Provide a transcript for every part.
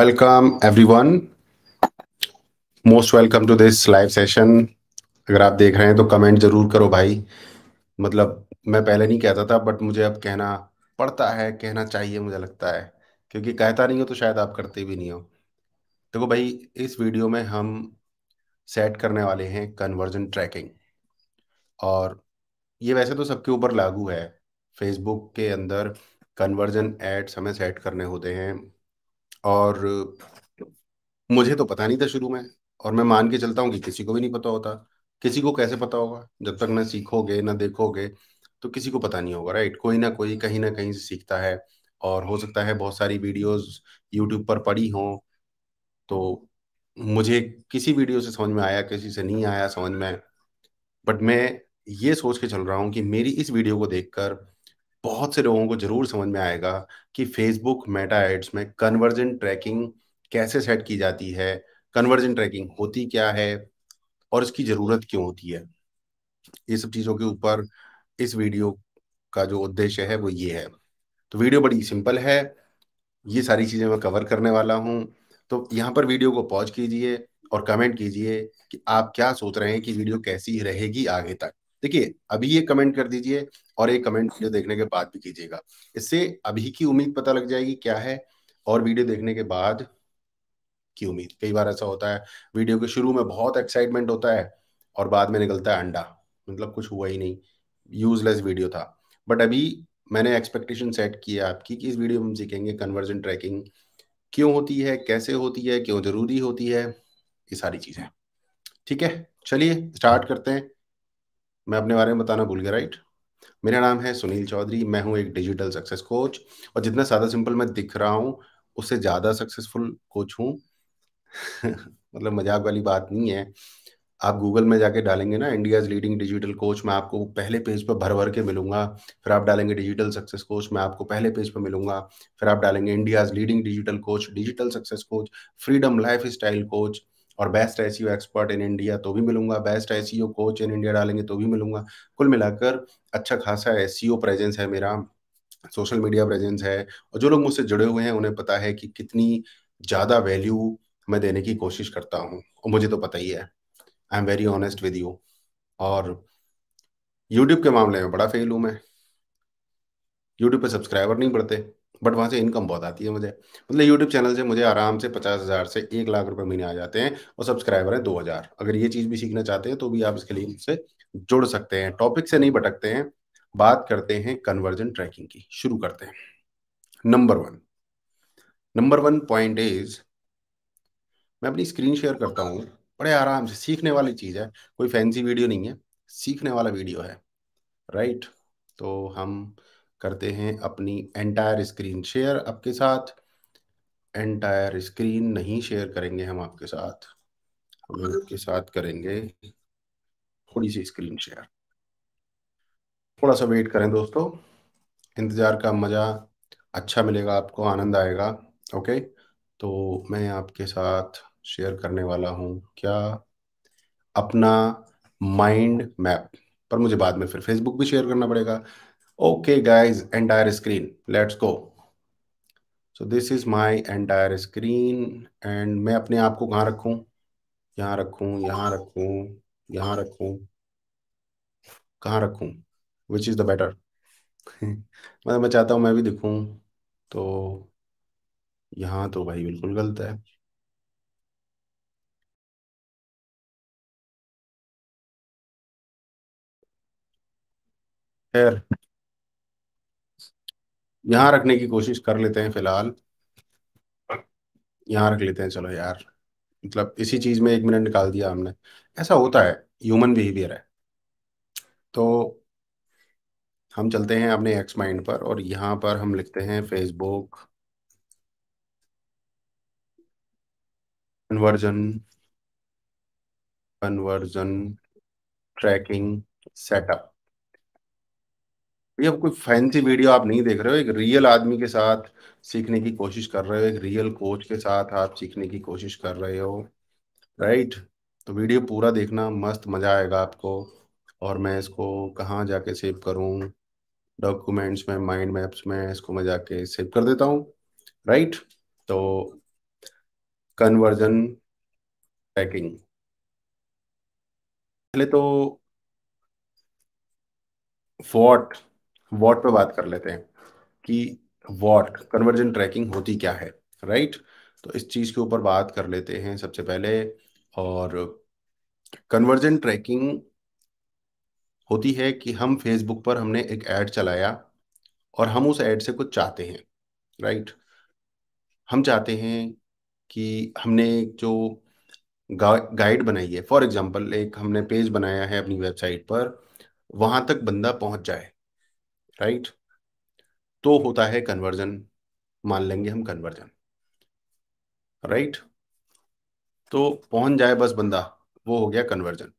welcome everyone most welcome to this live session अगर आप देख रहे हैं तो कमेंट जरूर करो भाई मतलब मैं पहले नहीं कहता था बट मुझे अब कहना पड़ता है कहना चाहिए मुझे लगता है क्योंकि कहता नहीं हो तो शायद आप करते भी नहीं हो देखो भाई इस वीडियो में हम सेट करने वाले हैं कन्वर्जन ट्रैकिंग और ये वैसे तो सबके ऊपर लागू है फेसबुक के अंदर कन्वर्जन एड्स हमें सेट करने होते हैं और मुझे तो पता नहीं था शुरू में और मैं मान के चलता हूँ कि किसी को भी नहीं पता होता किसी को कैसे पता होगा जब तक ना सीखोगे ना देखोगे तो किसी को पता नहीं होगा राइट कोई ना कोई कहीं ना कहीं से सीखता है और हो सकता है बहुत सारी वीडियोस यूट्यूब पर पड़ी हों तो मुझे किसी वीडियो से समझ में आया किसी से नहीं आया समझ में बट मैं ये सोच के चल रहा हूँ कि मेरी इस वीडियो को देखकर बहुत से लोगों को जरूर समझ में आएगा कि फेसबुक मेटा एड्स में कन्वर्जन ट्रैकिंग कैसे सेट की जाती है कन्वर्जन ट्रैकिंग होती क्या है और इसकी ज़रूरत क्यों होती है ये सब चीज़ों के ऊपर इस वीडियो का जो उद्देश्य है वो ये है तो वीडियो बड़ी सिंपल है ये सारी चीज़ें मैं कवर करने वाला हूँ तो यहाँ पर वीडियो को पॉज कीजिए और कमेंट कीजिए कि आप क्या सोच रहे हैं कि वीडियो कैसी रहेगी आगे तक देखिए अभी ये कमेंट कर दीजिए और ये कमेंट वीडियो देखने के बाद भी कीजिएगा इससे अभी की उम्मीद पता लग जाएगी क्या है और वीडियो देखने के बाद की उम्मीद कई बार ऐसा होता है वीडियो के शुरू में बहुत एक्साइटमेंट होता है और बाद में निकलता है अंडा मतलब कुछ हुआ ही नहीं यूजलेस वीडियो था बट अभी मैंने एक्सपेक्टेशन सेट किया आपकी कि इस वीडियो में हम सीखेंगे कन्वर्जन ट्रैकिंग क्यों होती है कैसे होती है क्यों जरूरी होती है ये सारी चीज़ें ठीक है चलिए स्टार्ट करते हैं मैं अपने बारे में बताना भूल गया राइट मेरा नाम है सुनील चौधरी मैं हूं एक डिजिटल सक्सेस कोच और जितना सादा सिंपल मैं दिख रहा हूं उससे ज़्यादा सक्सेसफुल कोच हूं मतलब मजाक वाली बात नहीं है आप गूगल में जाके डालेंगे ना इंडिया लीडिंग डिजिटल कोच मैं आपको पहले पेज पर भर भर के मिलूंगा फिर आप डालेंगे डिजिटल सक्सेस कोच मैं आपको पहले पेज पर मिलूंगा फिर आप डालेंगे India leading digital coach digital success coach freedom life style coach और बेस्ट एस एक्सपर्ट इन इंडिया तो भी मिलूंगा बेस्ट एस कोच इन इंडिया डालेंगे तो भी मिलूंगा कुल मिलाकर अच्छा खासा एस प्रेजेंस e है मेरा सोशल मीडिया प्रेजेंस है और जो लोग मुझसे जुड़े हुए हैं उन्हें पता है कि कितनी ज़्यादा वैल्यू मैं देने की कोशिश करता हूँ और मुझे तो पता ही है I am very honest with you और यूट्यूब के मामले में बड़ा फेल हूं मैं यूट्यूब पे सब्सक्राइबर नहीं बढ़ते बट वहाँ से इनकम बहुत आती है मुझे मतलब यूट्यूब चैनल से मुझे आराम से पचास हज़ार से एक लाख रुपए महीने आ जाते हैं और सब्सक्राइबर हैं दो हज़ार अगर ये चीज़ भी सीखना चाहते हैं तो भी आप इसके लिए मुझसे जुड़ सकते हैं टॉपिक से नहीं भटकते हैं बात करते हैं कन्वर्जन ट्रैकिंग की शुरू करते हैं number one number one point is मैं अपनी स्क्रीन शेयर करता हूँ बड़े आराम से सीखने वाली चीज़ है कोई फैंसी वीडियो नहीं है सीखने वाला वीडियो है राइट तो हम करते हैं अपनी एंटायर स्क्रीन शेयर आपके साथ एंटायर स्क्रीन नहीं शेयर करेंगे हम आपके साथ हम आपके साथ करेंगे थोड़ी सी स्क्रीन शेयर थोड़ा सा वेट करें दोस्तों इंतज़ार का मज़ा अच्छा मिलेगा आपको आनंद आएगा ओके तो मैं आपके साथ शेयर करने वाला हूं क्या अपना माइंड मैप पर मुझे बाद में फिर फेसबुक भी शेयर करना पड़ेगा Okay, guys, entire screen. Let's go. So this is my entire screen and मैं अपने आप को कहाँ रखू यहाँ रखू यहां रखू यहां रखू कहाँ रखू विच इज़ द बेटर मतलब मैं चाहता हूँ मैं भी दिखू तो यहाँ तो भाई बिल्कुल गलत है खैर यहाँ रखने की कोशिश कर लेते हैं फिलहाल यहां रख लेते हैं चलो यार मतलब इसी चीज़ में एक मिनट निकाल दिया हमने ऐसा होता है ह्यूमन बिहेवियर है तो हम चलते हैं अपने एक्स माइंड पर और यहाँ पर हम लिखते हैं Facebook conversion conversion tracking setup भैया कोई फैंसी वीडियो आप नहीं देख रहे हो एक रियल आदमी के साथ सीखने की कोशिश कर रहे हो एक रियल कोच के साथ आप सीखने की कोशिश कर रहे हो राइट तो वीडियो पूरा देखना मस्त मज़ा आएगा आपको और मैं इसको कहाँ जाके सेव करूँ डॉक्यूमेंट्स में माइंड मैप्स में इसको मैं जाके सेव कर देता हूँ राइट तो कन्वर्जन पैकिंग पहले तो फोर्ट वॉट पे बात कर लेते हैं कि वॉट कन्वर्जन ट्रैकिंग होती क्या है राइट तो इस चीज़ के ऊपर बात कर लेते हैं सबसे पहले और कन्वर्जन ट्रैकिंग होती है कि हम फेसबुक पर हमने एक ऐड चलाया और हम उस ऐड से कुछ चाहते हैं राइट हम चाहते हैं कि हमने जो गा, गाइड बनाई है फॉर एग्जाम्पल एक हमने पेज बनाया है अपनी वेबसाइट पर वहां तक बंदा पहुंच जाए राइट तो होता है कन्वर्जन मान लेंगे हम कन्वर्जन राइट तो पहुंच जाए बस बंदा वो हो गया कन्वर्जन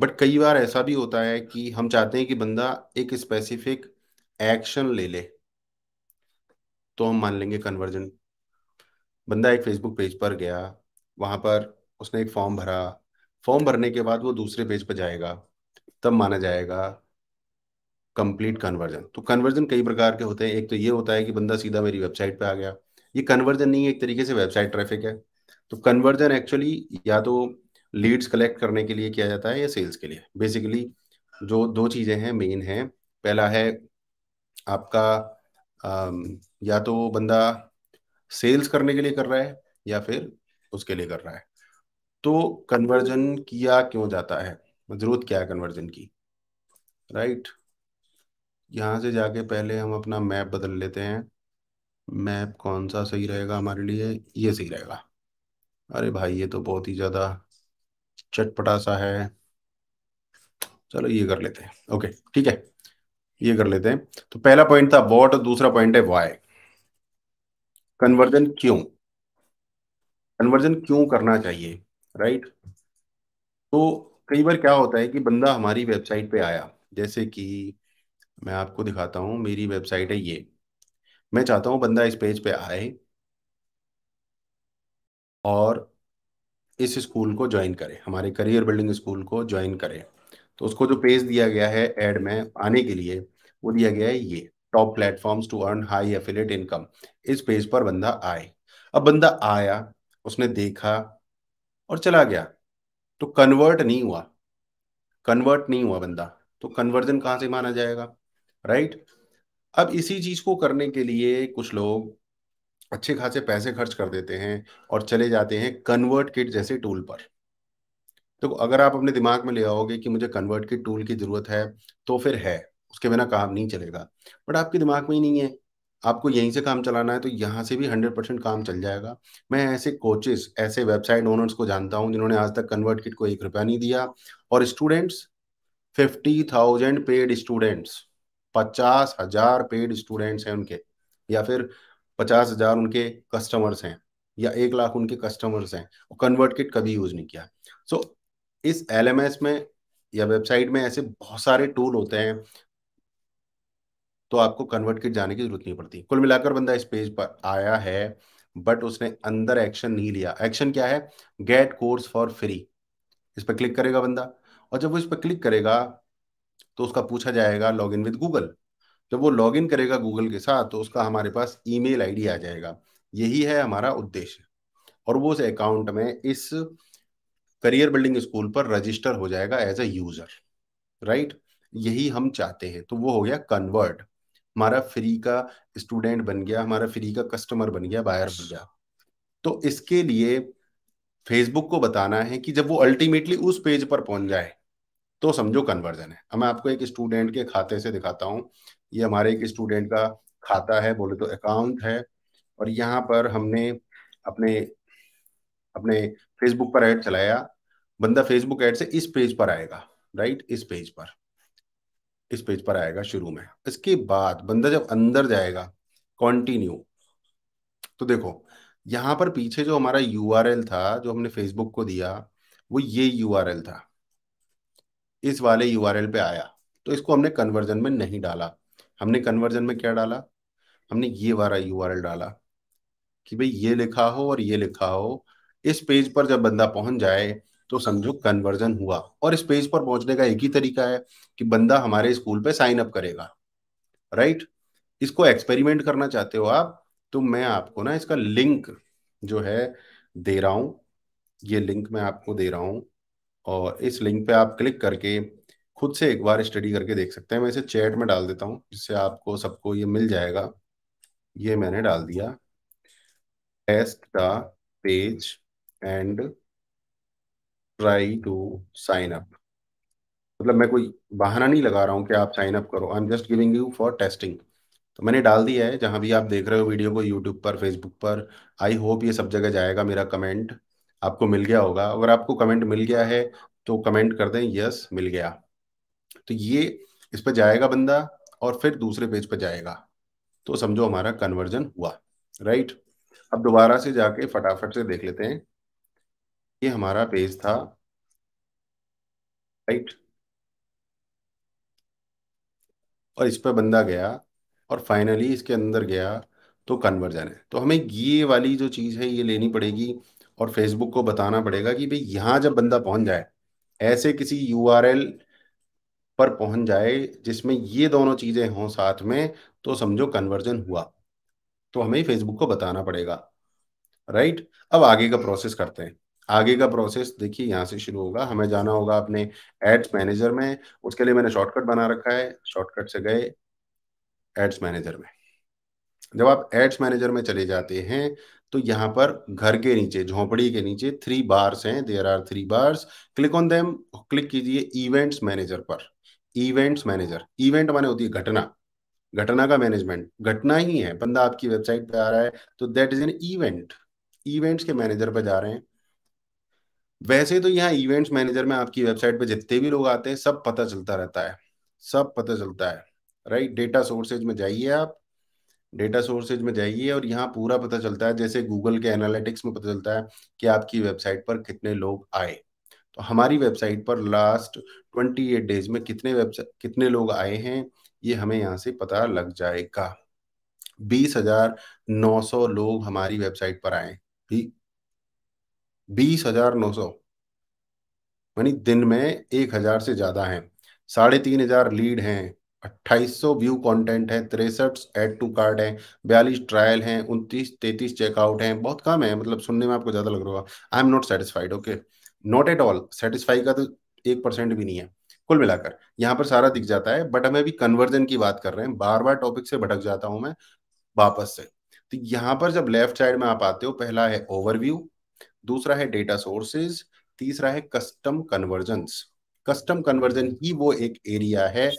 बट कई बार ऐसा भी होता है कि हम चाहते हैं कि बंदा एक स्पेसिफिक एक्शन ले ले तो हम मान लेंगे कन्वर्जन बंदा एक फेसबुक पेज पर गया वहां पर उसने एक फॉर्म भरा फॉर्म भरने के बाद वो दूसरे पेज पर जाएगा तब माना जाएगा कंप्लीट कन्वर्जन तो कन्वर्जन कई प्रकार के होते हैं एक तो ये होता है कि बंदा सीधा मेरी वेबसाइट पे आ गया ये कन्वर्जन नहीं है एक तरीके से वेबसाइट ट्रैफिक है तो कन्वर्जन एक्चुअली या तो लीड्स कलेक्ट करने के लिए किया जाता है या सेल्स के लिए बेसिकली जो दो चीज़ें हैं मेन है पहला है आपका या तो बंदा सेल्स करने के लिए कर रहा है या फिर उसके लिए कर रहा है तो कन्वर्जन किया क्यों जाता है जरूरत क्या है कन्वर्जन की राइट right? यहाँ से जाके पहले हम अपना मैप बदल लेते हैं मैप कौन सा सही रहेगा हमारे लिए ये सही रहेगा अरे भाई ये तो बहुत ही ज़्यादा चटपटा सा है चलो ये कर लेते हैं ओके ठीक है ये कर लेते हैं तो पहला पॉइंट था वॉट और दूसरा पॉइंट है वाई कन्वर्जन क्यों कन्वर्जन क्यों करना चाहिए राइट तो कई बार क्या होता है कि बंदा हमारी वेबसाइट पे आया जैसे कि मैं आपको दिखाता हूँ मेरी वेबसाइट है ये मैं चाहता हूँ बंदा इस पेज पे आए और इस स्कूल को ज्वाइन करे हमारे करियर बिल्डिंग स्कूल को ज्वाइन करे तो उसको जो पेज दिया गया है एड में आने के लिए वो दिया गया है ये top platforms to earn high affiliate income इस पेज पर बंदा आए अब बंदा आया उसने देखा और चला गया तो कन्वर्ट नहीं हुआ कन्वर्ट नहीं हुआ बंदा तो कन्वर्जन कहाँ से माना जाएगा राइट अब इसी चीज को करने के लिए कुछ लोग अच्छे खासे पैसे खर्च कर देते हैं और चले जाते हैं कन्वर्ट किट जैसे टूल पर तो अगर आप अपने दिमाग में ले आओगे कि मुझे कन्वर्ट किट टूल की जरूरत है तो फिर है उसके बिना काम नहीं चलेगा बट आपके दिमाग में ही नहीं है आपको यहीं से काम चलाना है तो यहाँ से भी हंड्रेड परसेंट काम चल जाएगा मैं ऐसे कोचेस ऐसे वेबसाइट ओनर्स को जानता हूँ जिन्होंने आज तक कन्वर्ट किट को एक रुपया नहीं दिया और students fifty thousand paid students पचास हजार पेड स्टूडेंट्स हैं उनके या फिर पचास हजार उनके कस्टमर्स हैं या एक लाख उनके कस्टमर्स हैं और कन्वर्ट किट कभी यूज नहीं किया सो so, इस एल में या वेबसाइट में ऐसे बहुत सारे टूल होते हैं तो आपको कन्वर्ट किट जाने की जरूरत नहीं पड़ती कुल मिलाकर बंदा इस पेज पर आया है बट उसने अंदर एक्शन नहीं लिया एक्शन क्या है गेट कोर्स फॉर फ्री इस पर क्लिक करेगा बंदा और जब वो इस पर क्लिक करेगा तो उसका पूछा जाएगा लॉग इन विद गूगल जब वो लॉग इन करेगा गूगल के साथ तो उसका हमारे पास ईमेल मेल आ जाएगा यही है हमारा उद्देश्य और वो उस अकाउंट में इस करियर बिल्डिंग स्कूल पर रजिस्टर हो जाएगा एज अ यूजर राइट यही हम चाहते हैं तो वो हो गया कन्वर्ट हमारा फ्री का स्टूडेंट बन गया हमारा फ्री का कस्टमर बन गया बायर बन गया तो इसके लिए फेसबुक को बताना है कि जब वो अल्टीमेटली उस पेज पर पहुंच जाए तो समझो कन्वर्जन है अब मैं आपको एक स्टूडेंट के खाते से दिखाता हूँ ये हमारे एक स्टूडेंट का खाता है बोले तो अकाउंट है और यहाँ पर हमने अपने अपने फेसबुक पर ऐड चलाया बंदा फेसबुक ऐड से इस पेज पर आएगा राइट इस पेज पर इस पेज पर आएगा शुरू में इसके बाद बंदा जब अंदर जाएगा कंटिन्यू तो देखो यहां पर पीछे जो हमारा यू था जो हमने फेसबुक को दिया वो ये यू था इस वाले यू पे आया तो इसको हमने कन्वर्जन में नहीं डाला हमने कन्वर्जन में क्या डाला हमने ये वाला यू डाला कि भाई ये लिखा हो और ये लिखा हो इस पेज पर जब बंदा पहुंच जाए तो समझो कन्वर्जन हुआ और इस पेज पर पहुंचने का एक ही तरीका है कि बंदा हमारे स्कूल पे साइन अप करेगा राइट इसको एक्सपेरिमेंट करना चाहते हो आप तो मैं आपको ना इसका लिंक जो है दे रहा हूं ये लिंक मैं आपको दे रहा हूं और इस लिंक पे आप क्लिक करके खुद से एक बार स्टडी करके देख सकते हैं मैं इसे चैट में डाल देता हूँ जिससे आपको सबको ये मिल जाएगा ये मैंने डाल दिया test the page and try to sign up मतलब मैं कोई बहाना नहीं लगा रहा हूँ कि आप साइन अप करो I am just giving you for testing तो मैंने डाल दिया है जहाँ भी आप देख रहे हो वीडियो को यूट्यूब पर फेसबुक पर आई होप ये सब जगह जाएगा मेरा कमेंट आपको मिल गया होगा अगर आपको कमेंट मिल गया है तो कमेंट कर दें यस मिल गया तो ये इस पर जाएगा बंदा और फिर दूसरे पेज पर जाएगा तो समझो हमारा कन्वर्जन हुआ राइट अब दोबारा से जाके फटाफट से देख लेते हैं ये हमारा पेज था राइट और इस पर बंदा गया और फाइनली इसके अंदर गया तो कन्वर्जन है तो हमें ये वाली जो चीज़ है ये लेनी पड़ेगी और फेसबुक को बताना पड़ेगा कि भाई यहाँ जब बंदा पहुंच जाए ऐसे किसी यू पर पहुंच जाए जिसमें ये दोनों चीज़ें हों साथ में तो समझो कन्वर्जन हुआ तो हमें फेसबुक को बताना पड़ेगा राइट अब आगे का प्रोसेस करते हैं आगे का प्रोसेस देखिए यहाँ से शुरू होगा हमें जाना होगा अपने एड्स मैनेजर में उसके लिए मैंने शॉर्टकट बना रखा है शॉर्टकट से गए एड्स मैनेजर में जब आप एड्स मैनेजर में चले जाते हैं तो यहाँ पर घर के नीचे झोंपड़ी के नीचे थ्री बार्स हैं there are three bars click on them click कीजिए इवेंट्स मैनेजर पर इवेंट्स मैनेजर इवेंट माने होती है घटना घटना का मैनेजमेंट घटना ही है बंदा आपकी वेबसाइट पे आ रहा है तो that is an event events के मैनेजर पर जा रहे हैं वैसे तो यहाँ इवेंट्स मैनेजर में आपकी वेबसाइट पर जितने भी लोग आते हैं सब पता चलता रहता है सब पता चलता है राइट डेटा सोर्सेज में जाइए आप डेटा सोर्सेज में जाइए और यहाँ पूरा पता चलता है जैसे गूगल के एनालिटिक्स में पता चलता है कि आपकी वेबसाइट पर कितने लोग आए तो हमारी वेबसाइट पर लास्ट ट्वेंटी एट डेज में कितने वेबसाइट कितने लोग आए हैं ये हमें यहाँ से पता लग जाएगा बीस हजार नौ सौ लोग हमारी वेबसाइट पर आए बीस हजार नौ सौ यानी दिन में एक हजार से ज्यादा हैं साढ़े तीन हजार लीड हैं अट्ठाईसो व्यू कंटेंट है तिरसठ एड टू कार्ड है बयालीस ट्रायल हैं उनतीस तैतीस चेकआउट हैं बहुत कम है मतलब सुनने में आपको ज्यादा लग रहा होगा I am not satisfied okay not at all satisfy का तो एक परसेंट भी नहीं है कुल मिलाकर यहाँ पर सारा दिख जाता है बट हमें अभी कन्वर्जन की बात कर रहे हैं बार बार टॉपिक से भटक जाता हूं मैं वापस से तो यहाँ पर जब लेफ्ट साइड में आप आते हो पहला है ओवरव्यू दूसरा है डेटा सोर्सेज तीसरा है कस्टम कन्वर्जन कस्टम कन्वर्जन ही वो एक एरिया है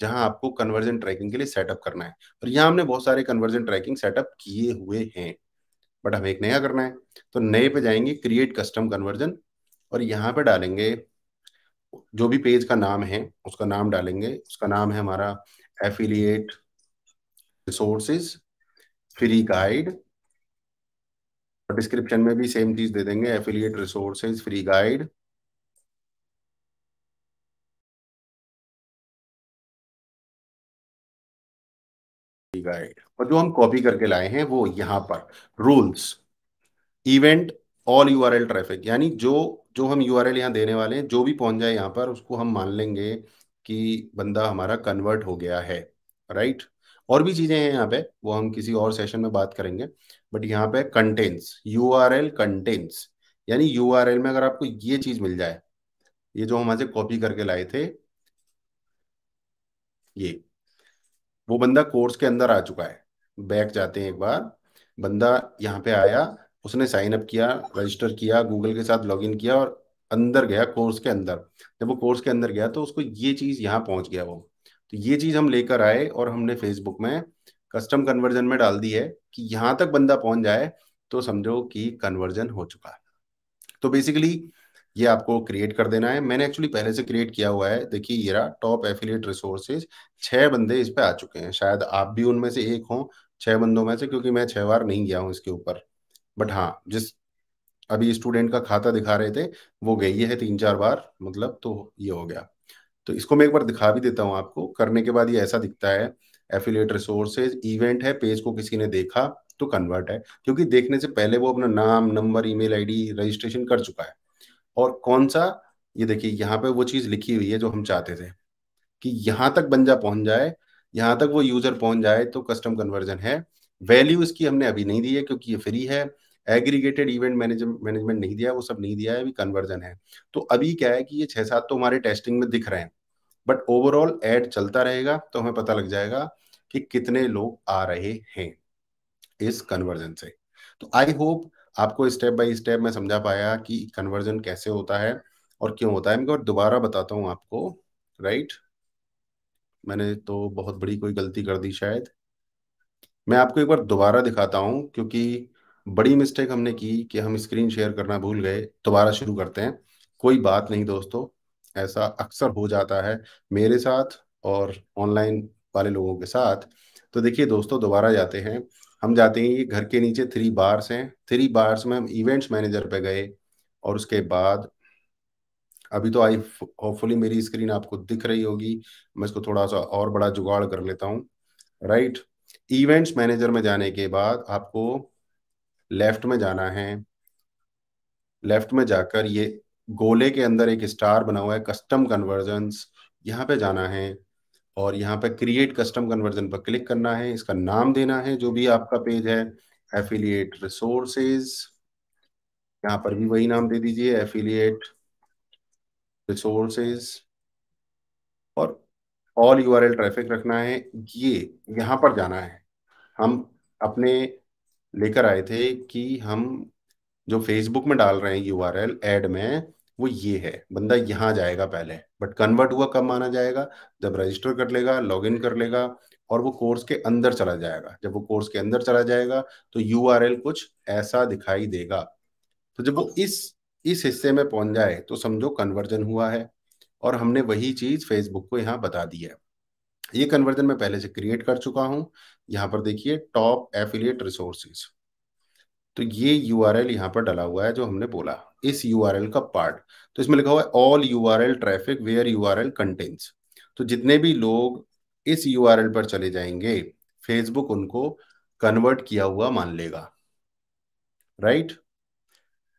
जहां आपको कन्वर्जन ट्रैकिंग के लिए सेटअप करना है और यहाँ हमने बहुत सारे कन्वर्जन ट्रैकिंग सेटअप किए हुए हैं बट हमें एक नया करना है तो नए पे जाएंगे क्रिएट कस्टम कन्वर्जन और यहाँ पे डालेंगे जो भी पेज का नाम है उसका नाम डालेंगे उसका नाम है हमारा एफिलिएट रिसोर्सेज फ्री गाइड और डिस्क्रिप्शन में भी सेम चीज दे देंगे affiliate resources free guide guide और जो हम कॉपी करके लाए हैं वो यहाँ पर rules event all U traffic यानी जो जो हम यू आर यहाँ देने वाले हैं जो भी पहुंच जाए यहाँ पर उसको हम मान लेंगे कि बंदा हमारा कन्वर्ट हो गया है राइट और भी चीजें हैं यहाँ पे वो हम किसी और सेशन में बात करेंगे बट यहाँ पे contents U R L contents यानी यू आर एल में अगर आपको ये चीज मिल जाए ये जो हम से कॉपी करके लाए थे ये वो बंदा कोर्स के अंदर आ चुका है बैक जाते हैं एक बार बंदा यहाँ पे आया उसने साइन अप किया रजिस्टर किया गूगल के साथ लॉग किया और अंदर गया कोर्स के अंदर जब वो कोर्स के अंदर गया तो उसको ये चीज़ यहाँ पहुंच गया वो तो ये चीज़ हम लेकर आए और हमने फेसबुक में कस्टम कन्वर्जन में डाल दी है कि यहां तक बंदा पहुंच जाए तो समझो कि कन्वर्जन हो चुका है तो बेसिकली ये आपको क्रिएट कर देना है मैंने एक्चुअली पहले से क्रिएट किया हुआ है देखिए ये रहा टॉप एफिलिएट रिसोर्सेज छह बंदे इस पे आ चुके हैं शायद आप भी उनमें से एक हो छह बंदों में से क्योंकि मैं छह बार नहीं गया हूँ इसके ऊपर बट हाँ जिस अभी स्टूडेंट का खाता दिखा रहे थे वो गई है तीन चार बार मतलब तो ये हो गया तो इसको मैं एक बार दिखा भी देता हूँ आपको करने के बाद ये ऐसा दिखता है एफिलेट रिसोर्सेज इवेंट है पेज को किसी ने देखा तो कन्वर्ट है क्योंकि देखने से पहले वो अपना नाम नंबर ईमेल आईडी रजिस्ट्रेशन कर चुका है और कौन सा ये देखिए यहाँ पे वो चीज़ लिखी हुई है जो हम चाहते थे कि यहाँ तक बंजा पहुंच जाए यहां तक वो यूज़र पहुंच जाए तो कस्टम कन्वर्जन है वैल्यू इसकी हमने अभी नहीं दी है क्योंकि ये फ्री है एग्रीगेटेड इवेंट मैनेजमेंट नहीं दिया वो सब नहीं दिया है अभी कन्वर्जन है तो अभी क्या है कि ये छह सात तो हमारे टेस्टिंग में दिख रहे हैं बट ओवरऑल एड चलता रहेगा तो हमें पता लग जाएगा कि कितने लोग आ रहे हैं इस कन्वर्जन से तो आई होप आपको स्टेप बाय स्टेप मैं समझा पाया कि कन्वर्जन कैसे होता है और क्यों होता है मैं और दोबारा बताता हूँ आपको राइट मैंने तो बहुत बड़ी कोई गलती कर दी शायद मैं आपको एक बार दोबारा दिखाता हूँ क्योंकि बड़ी मिस्टेक हमने की कि हम स्क्रीन शेयर करना भूल गए दोबारा शुरू करते हैं कोई बात नहीं दोस्तों ऐसा अक्सर हो जाता है मेरे साथ और ऑनलाइन वाले लोगों के साथ तो देखिए दोस्तों दोबारा जाते हैं हम जाते हैं ये घर के नीचे थ्री बार्स हैं थ्री बार्स में हम इवेंट्स मैनेजर पे गए और उसके बाद अभी तो आई होपफुली मेरी स्क्रीन आपको दिख रही होगी मैं इसको थोड़ा सा और बड़ा जुगाड़ कर लेता हूँ राइट इवेंट्स मैनेजर में जाने के बाद आपको लेफ्ट में जाना है लेफ्ट में जाकर ये गोले के अंदर एक स्टार बना हुआ है कस्टम कन्वर्जन यहाँ पे जाना है और यहाँ पर क्रिएट कस्टम कन्वर्जन पर क्लिक करना है इसका नाम देना है जो भी आपका पेज है एफिलियट रिसोर्सेज यहाँ पर भी वही नाम दे दीजिए एफिलियट रिसोर्सेज और ऑल यू ट्रैफिक रखना है ये यहाँ पर जाना है हम अपने लेकर आए थे कि हम जो फेसबुक में डाल रहे हैं यू आर एड में वो ये है बंदा यहाँ जाएगा पहले बट कन्वर्ट हुआ कब माना जाएगा जब रजिस्टर कर लेगा लॉग इन कर लेगा और वो कोर्स के अंदर चला जाएगा जब वो कोर्स के अंदर चला जाएगा तो यू कुछ ऐसा दिखाई देगा तो जब वो इस इस हिस्से में पहुंच जाए तो समझो कन्वर्जन हुआ है और हमने वही चीज फेसबुक को यहाँ बता दी है ये कन्वर्जन मैं पहले से क्रिएट कर चुका हूँ यहाँ पर देखिए टॉप एफिलिएट रिसोर्सेज तो ये यू आर एल यहाँ पर डला हुआ है जो हमने बोला इस यू का पार्ट तो इसमें लिखा हुआ है all U R L traffic where U R L contents तो जितने भी लोग इस यू पर चले जाएंगे फेसबुक उनको कन्वर्ट किया हुआ मान लेगा राइट right?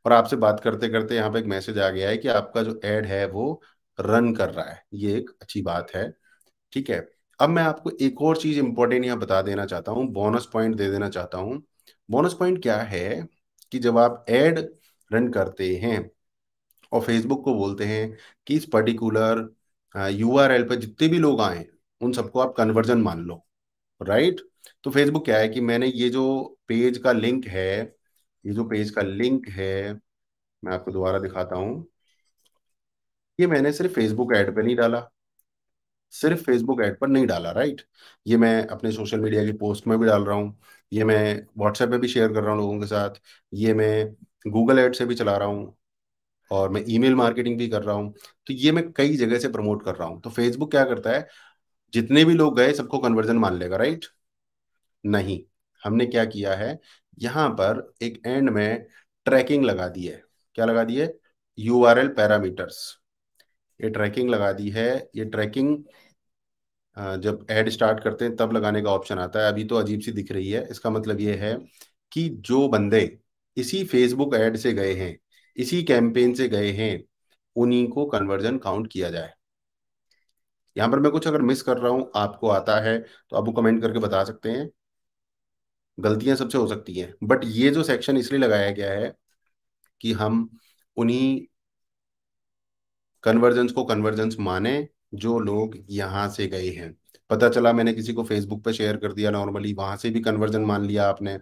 और आपसे बात करते करते यहाँ पे एक मैसेज आ गया है कि आपका जो एड है वो रन कर रहा है ये एक अच्छी बात है ठीक है अब मैं आपको एक और चीज इंपॉर्टेंट यहाँ बता देना चाहता हूँ बोनस पॉइंट दे देना चाहता हूँ बोनस पॉइंट क्या है कि जब आप एड रन करते हैं और फेसबुक को बोलते हैं कि इस पर्टिकुलर यू आर एल पर जितने भी लोग आए उन सबको आप कन्वर्जन मान लो राइट तो फेसबुक क्या है कि मैंने ये जो पेज का लिंक है ये जो पेज का लिंक है मैं आपको दोबारा दिखाता हूं ये मैंने सिर्फ फेसबुक ऐड पर नहीं डाला सिर्फ फेसबुक ऐड पर नहीं डाला राइट ये मैं अपने सोशल मीडिया की पोस्ट में भी डाल रहा हूँ ये मैं व्हाट्सएप पे भी शेयर कर रहा हूँ लोगों के साथ ये मैं गूगल एड से भी चला रहा हूँ और मैं ईमेल मार्केटिंग भी कर रहा हूँ तो ये मैं कई जगह से प्रमोट कर रहा हूँ तो फेसबुक क्या करता है जितने भी लोग गए सबको कन्वर्जन मान लेगा राइट नहीं हमने क्या किया है यहाँ पर एक एंड में ट्रैकिंग लगा दी है क्या लगा दी है यू आर एल पैरामीटर्स ये ट्रैकिंग लगा दी है ये ट्रैकिंग जब एड स्टार्ट करते हैं तब लगाने का ऑप्शन आता है अभी तो अजीब सी दिख रही है इसका मतलब ये है कि जो बंदे इसी फेसबुक एड से गए हैं इसी कैंपेन से गए हैं उन्हीं को कन्वर्जन काउंट किया जाए यहां पर मैं कुछ अगर मिस कर रहा हूं आपको आता है तो आप वो कमेंट करके बता सकते हैं गलतियां सबसे हो सकती हैं बट ये जो सेक्शन इसलिए लगाया गया है कि हम उन्हीं कन्वर्जेंस को कन्वर्जेंस माने जो लोग यहां से गए हैं पता चला मैंने किसी को फेसबुक पर शेयर कर दिया नॉर्मली वहां से भी कन्वर्जन मान लिया आपने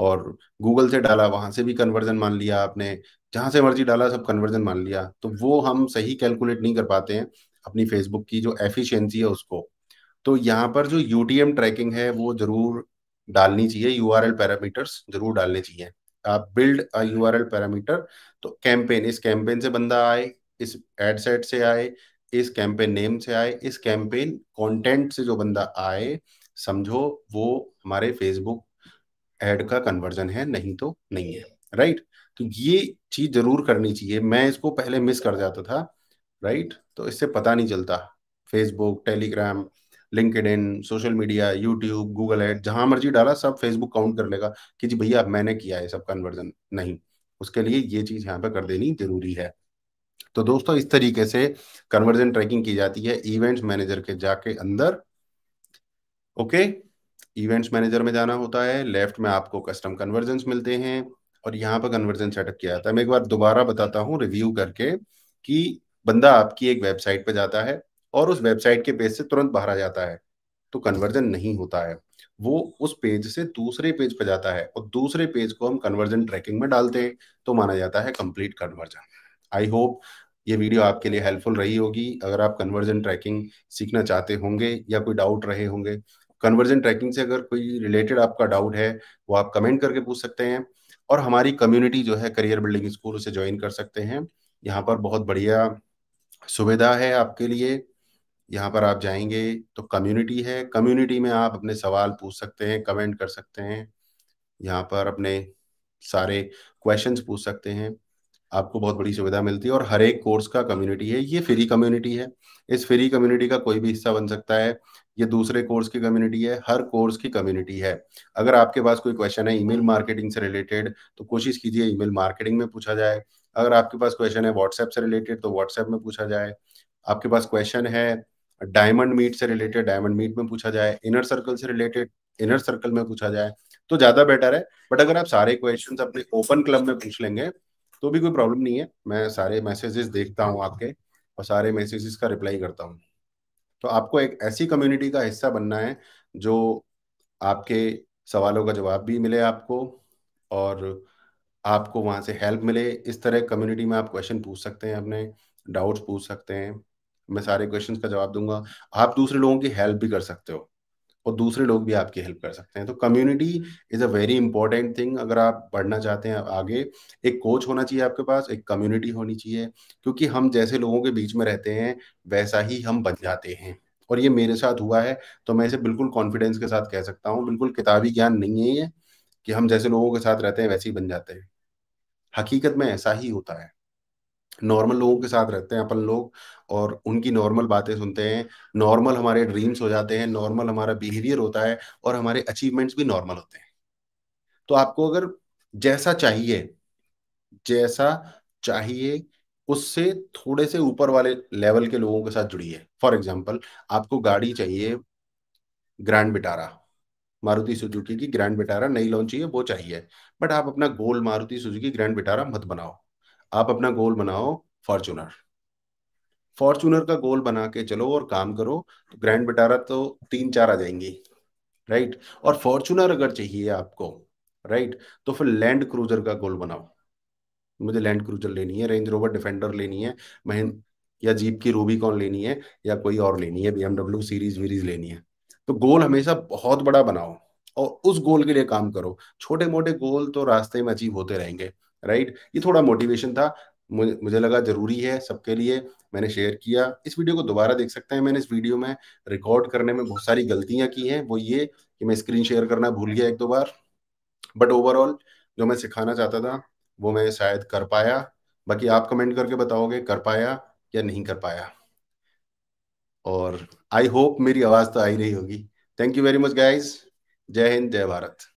और गूगल से डाला वहां से भी कन्वर्जन मान लिया आपने जहां से मर्जी डाला सब कन्वर्जन मान लिया तो वो हम सही कैलकुलेट नहीं कर पाते हैं अपनी फेसबुक की जो एफिशिएंसी है उसको तो यहाँ पर जो यूटीएम ट्रैकिंग है वो जरूर डालनी चाहिए यू पैरामीटर्स जरूर डालने चाहिए आप बिल्ड अ यू पैरामीटर तो कैंपेन इस कैंपेन से बंदा आए इस एड सेट से आए इस कैंपेन नेम से आए इस कैंपेन कंटेंट से जो बंदा आए समझो वो हमारे फेसबुक एड का कन्वर्जन है नहीं तो नहीं है राइट तो ये चीज जरूर करनी चाहिए मैं इसको पहले मिस कर जाता था राइट तो इससे पता नहीं चलता Facebook Telegram linked social media YouTube Google ad जहां मर्जी डाला सब फेसबुक काउंट कर लेगा कि जी भैया मैंने किया है सब कन्वर्जन नहीं उसके लिए ये चीज यहाँ पे कर देनी जरूरी है तो दोस्तों इस तरीके से कन्वर्जन ट्रैकिंग की जाती है इवेंट्स मैनेजर के जाके अंदर ओके इवेंट्स मैनेजर में जाना होता है लेफ्ट में आपको कस्टम कन्वर्जन मिलते हैं और यहाँ पर कन्वर्जन सेटअप किया जाता है मैं एक बार दोबारा बताता हूँ रिव्यू करके कि बंदा आपकी एक वेबसाइट पर जाता है और उस वेबसाइट के पेज से तुरंत बाहर आ जाता है तो कन्वर्जन नहीं होता है वो उस पेज से दूसरे पेज पर जाता है और दूसरे पेज को हम कन्वर्जन ट्रैकिंग में डालते हैं तो माना जाता है कंप्लीट कन्वर्जन आई होप ये वीडियो आपके लिए हेल्पफुल रही होगी अगर आप कन्वर्जन ट्रैकिंग सीखना चाहते होंगे या कोई डाउट रहे होंगे कन्वर्जन ट्रैकिंग से अगर कोई रिलेटेड आपका डाउट है वो आप कमेंट करके पूछ सकते हैं और हमारी कम्युनिटी जो है करियर बिल्डिंग स्कूल उसे ज्वाइन कर सकते हैं यहाँ पर बहुत बढ़िया सुविधा है आपके लिए यहाँ पर आप जाएंगे तो कम्युनिटी है कम्युनिटी में आप अपने सवाल पूछ सकते हैं कमेंट कर सकते हैं यहाँ पर अपने सारे क्वेश्चंस पूछ सकते हैं आपको बहुत बड़ी सुविधा मिलती है और हर एक कोर्स का कम्युनिटी है ये फ्री कम्युनिटी है इस फ्री कम्युनिटी का कोई भी हिस्सा बन सकता है ये दूसरे कोर्स की कम्युनिटी है हर कोर्स की कम्युनिटी है अगर आपके पास कोई क्वेश्चन है ईमेल मार्केटिंग से रिलेटेड तो कोशिश कीजिए ईमेल मार्केटिंग में पूछा जाए अगर आपके पास क्वेश्चन है व्हाट्सएप से रिलेटेड तो व्हाट्सएप में पूछा जाए आपके पास क्वेश्चन है डायमंड मीट से रिलेटेड डायमंड मीट में पूछा जाए इनर सर्कल से रिलेटेड इनर सर्कल में पूछा जाए तो ज्यादा बेटर है बट अगर आप सारे क्वेश्चन अपने ओपन क्लब में पूछ लेंगे तो भी कोई प्रॉब्लम नहीं है मैं सारे मैसेजेस देखता हूँ आपके और सारे मैसेजेस का रिप्लाई करता हूँ तो आपको एक ऐसी कम्युनिटी का हिस्सा बनना है जो आपके सवालों का जवाब भी मिले आपको और आपको वहाँ से हेल्प मिले इस तरह कम्युनिटी में आप क्वेश्चन पूछ सकते हैं अपने डाउट्स पूछ सकते हैं मैं सारे क्वेश्चंस का जवाब दूंगा आप दूसरे लोगों की हेल्प भी कर सकते हो और दूसरे लोग भी आपकी हेल्प कर सकते हैं तो community is a very important thing अगर आप बढ़ना चाहते हैं आगे एक कोच होना चाहिए आपके पास एक कम्युनिटी होनी चाहिए क्योंकि हम जैसे लोगों के बीच में रहते हैं वैसा ही हम बन जाते हैं और ये मेरे साथ हुआ है तो मैं इसे बिल्कुल कॉन्फिडेंस के साथ कह सकता हूँ बिल्कुल किताबी ज्ञान नहीं है ये कि हम जैसे लोगों के साथ रहते हैं वैसे ही बन जाते हैं हकीकत में ऐसा ही होता है नॉर्मल लोगों के साथ रहते हैं अपन लोग और उनकी नॉर्मल बातें सुनते हैं नॉर्मल हमारे ड्रीम्स हो जाते हैं नॉर्मल हमारा बिहेवियर होता है और हमारे अचीवमेंट्स भी नॉर्मल होते हैं तो आपको अगर जैसा चाहिए जैसा चाहिए उससे थोड़े से ऊपर वाले लेवल के लोगों के साथ जुड़िए फॉर एग्जाम्पल आपको गाड़ी चाहिए ग्रैंड बिटारा मारुति सुजुकी की ग्रैंड बिटारा नई लॉन्च चाहिए वो चाहिए बट आप अपना goal Maruti Suzuki Grand Vitara मत बनाओ आप अपना गोल बनाओ फॉर्चूनर फॉर्चूनर का गोल बना के चलो और काम करो तो ग्रैंड बिटारा तो तीन चार आ जाएंगी राइट और फॉर्चूनर अगर चाहिए आपको राइट तो फिर लैंड क्रूजर का गोल बनाओ मुझे लैंड क्रूजर लेनी है रेंज रोवर डिफेंडर लेनी है महिंद्रा या जीप की रूबी कौन लेनी है या कोई और लेनी है बीएमडब्ल्यू सीरीज वीरीज लेनी है तो गोल हमेशा बहुत बड़ा बनाओ और उस गोल के लिए काम करो छोटे मोटे गोल तो रास्ते में अचीव होते रहेंगे राइट ये थोड़ा मोटिवेशन था मुझे लगा जरूरी है सबके लिए मैंने शेयर किया इस वीडियो को दोबारा देख सकते हैं मैंने इस वीडियो में रिकॉर्ड करने में बहुत सारी गलतियां की हैं वो ये कि मैं स्क्रीन शेयर करना भूल गया एक दो बार बट ओवरऑल जो मैं सिखाना चाहता था वो मैं शायद कर पाया बाकी आप कमेंट करके बताओगे कर पाया या नहीं कर पाया और आई होप मेरी आवाज़ तो आई रही होगी thank you very much guys जय हिंद जय भारत